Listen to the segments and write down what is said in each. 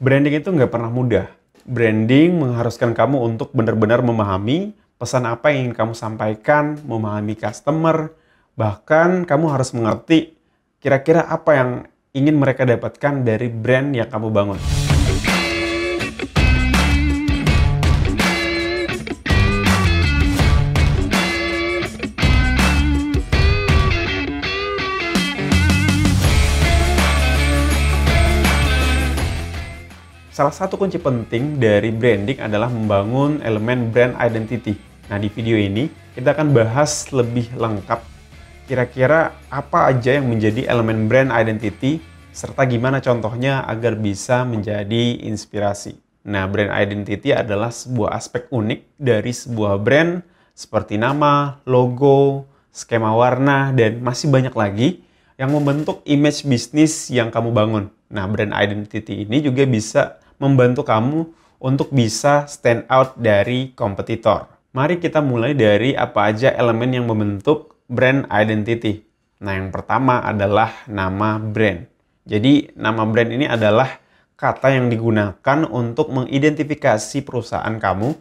Branding itu nggak pernah mudah. Branding mengharuskan kamu untuk benar-benar memahami pesan apa yang ingin kamu sampaikan, memahami customer, bahkan kamu harus mengerti kira-kira apa yang ingin mereka dapatkan dari brand yang kamu bangun. salah satu kunci penting dari branding adalah membangun elemen brand identity. Nah, di video ini kita akan bahas lebih lengkap kira-kira apa aja yang menjadi elemen brand identity serta gimana contohnya agar bisa menjadi inspirasi. Nah, brand identity adalah sebuah aspek unik dari sebuah brand seperti nama, logo, skema warna, dan masih banyak lagi yang membentuk image bisnis yang kamu bangun. Nah, brand identity ini juga bisa membantu kamu untuk bisa stand out dari kompetitor. Mari kita mulai dari apa aja elemen yang membentuk brand identity. Nah, yang pertama adalah nama brand. Jadi, nama brand ini adalah kata yang digunakan untuk mengidentifikasi perusahaan kamu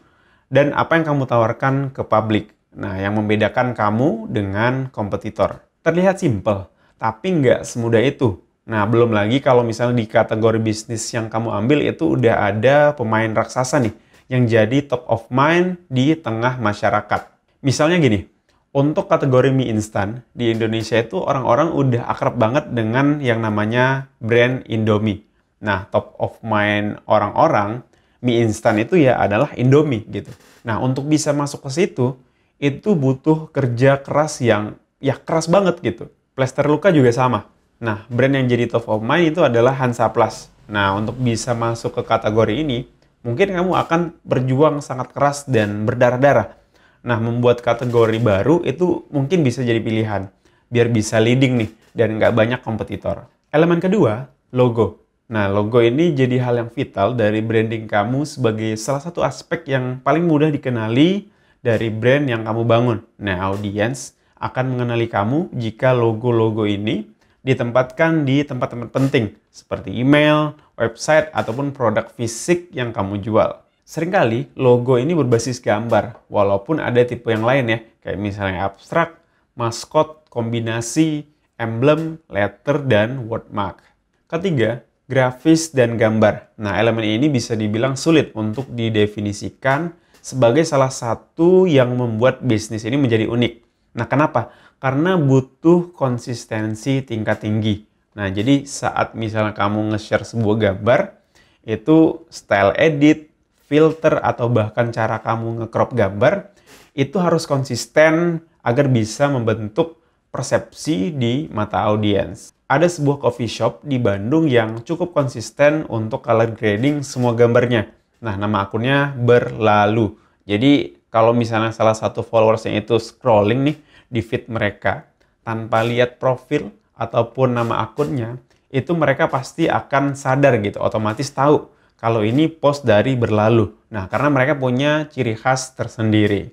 dan apa yang kamu tawarkan ke publik. Nah, yang membedakan kamu dengan kompetitor. Terlihat simpel, tapi nggak semudah itu. Nah, belum lagi kalau misalnya di kategori bisnis yang kamu ambil itu udah ada pemain raksasa nih yang jadi top of mind di tengah masyarakat. Misalnya gini, untuk kategori mie instan di Indonesia itu orang-orang udah akrab banget dengan yang namanya brand Indomie. Nah, top of mind orang-orang mie instan itu ya adalah Indomie gitu. Nah, untuk bisa masuk ke situ itu butuh kerja keras yang ya keras banget gitu. Plester luka juga sama Nah, brand yang jadi top of mind itu adalah Hansa Plus. Nah, untuk bisa masuk ke kategori ini, mungkin kamu akan berjuang sangat keras dan berdarah-darah. Nah, membuat kategori baru itu mungkin bisa jadi pilihan, biar bisa leading nih, dan nggak banyak kompetitor. Elemen kedua, logo. Nah, logo ini jadi hal yang vital dari branding kamu sebagai salah satu aspek yang paling mudah dikenali dari brand yang kamu bangun. Nah, audiens akan mengenali kamu jika logo-logo ini ditempatkan di tempat-tempat penting seperti email, website, ataupun produk fisik yang kamu jual. Seringkali logo ini berbasis gambar, walaupun ada tipe yang lain ya, kayak misalnya abstrak, maskot, kombinasi, emblem, letter, dan wordmark. Ketiga, grafis dan gambar. Nah, elemen ini bisa dibilang sulit untuk didefinisikan sebagai salah satu yang membuat bisnis ini menjadi unik. Nah, kenapa? karena butuh konsistensi tingkat tinggi. Nah, jadi saat misalnya kamu nge-share sebuah gambar, itu style edit, filter, atau bahkan cara kamu nge-crop gambar, itu harus konsisten agar bisa membentuk persepsi di mata audiens. Ada sebuah coffee shop di Bandung yang cukup konsisten untuk color grading semua gambarnya. Nah, nama akunnya Berlalu. Jadi, kalau misalnya salah satu followersnya itu scrolling nih, di feed mereka tanpa lihat profil ataupun nama akunnya, itu mereka pasti akan sadar gitu, otomatis tahu kalau ini post dari berlalu. Nah, karena mereka punya ciri khas tersendiri.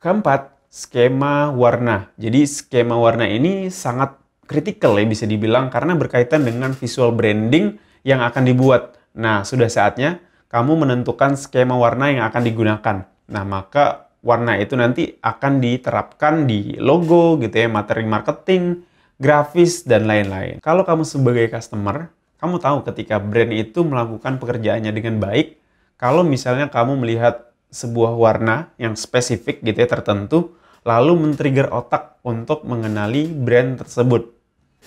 Keempat, skema warna. Jadi skema warna ini sangat kritikal ya bisa dibilang karena berkaitan dengan visual branding yang akan dibuat. Nah, sudah saatnya kamu menentukan skema warna yang akan digunakan. Nah, maka warna itu nanti akan diterapkan di logo gitu ya, materi marketing, grafis, dan lain-lain. Kalau kamu sebagai customer, kamu tahu ketika brand itu melakukan pekerjaannya dengan baik, kalau misalnya kamu melihat sebuah warna yang spesifik gitu ya, tertentu, lalu men-trigger otak untuk mengenali brand tersebut.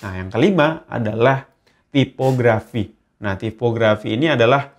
Nah, yang kelima adalah tipografi. Nah, tipografi ini adalah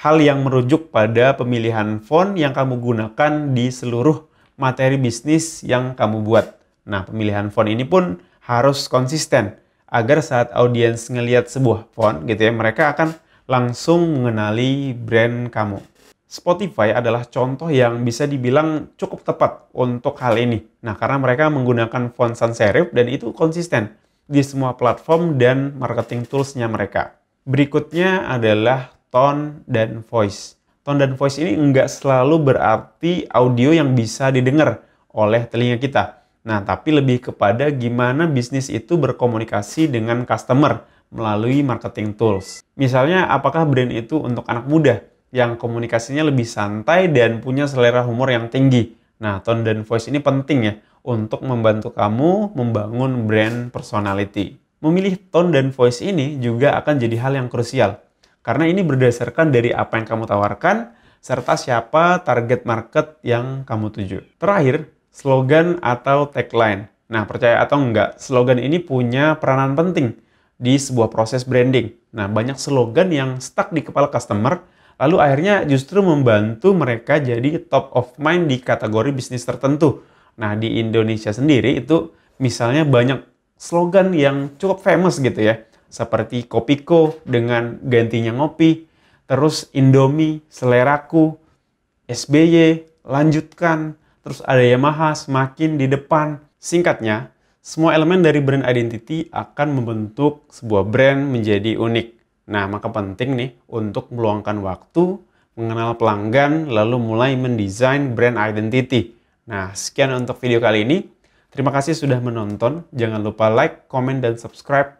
hal yang merujuk pada pemilihan font yang kamu gunakan di seluruh materi bisnis yang kamu buat. Nah, pemilihan font ini pun harus konsisten agar saat audiens ngelihat sebuah font gitu ya, mereka akan langsung mengenali brand kamu. Spotify adalah contoh yang bisa dibilang cukup tepat untuk hal ini. Nah, karena mereka menggunakan font sans serif dan itu konsisten di semua platform dan marketing toolsnya mereka. Berikutnya adalah tone, dan voice. Tone dan voice ini nggak selalu berarti audio yang bisa didengar oleh telinga kita. Nah, tapi lebih kepada gimana bisnis itu berkomunikasi dengan customer melalui marketing tools. Misalnya, apakah brand itu untuk anak muda yang komunikasinya lebih santai dan punya selera humor yang tinggi. Nah, tone dan voice ini penting ya untuk membantu kamu membangun brand personality. Memilih tone dan voice ini juga akan jadi hal yang krusial karena ini berdasarkan dari apa yang kamu tawarkan, serta siapa target market yang kamu tuju. Terakhir, slogan atau tagline. Nah, percaya atau enggak, slogan ini punya peranan penting di sebuah proses branding. Nah, banyak slogan yang stuck di kepala customer, lalu akhirnya justru membantu mereka jadi top of mind di kategori bisnis tertentu. Nah, di Indonesia sendiri itu misalnya banyak slogan yang cukup famous gitu ya seperti Kopiko dengan gantinya ngopi, terus Indomie, seleraku, SBY, lanjutkan, terus ada Yamaha semakin di depan. Singkatnya, semua elemen dari brand identity akan membentuk sebuah brand menjadi unik. Nah, maka penting nih untuk meluangkan waktu, mengenal pelanggan, lalu mulai mendesain brand identity. Nah, sekian untuk video kali ini. Terima kasih sudah menonton. Jangan lupa like, comment, dan subscribe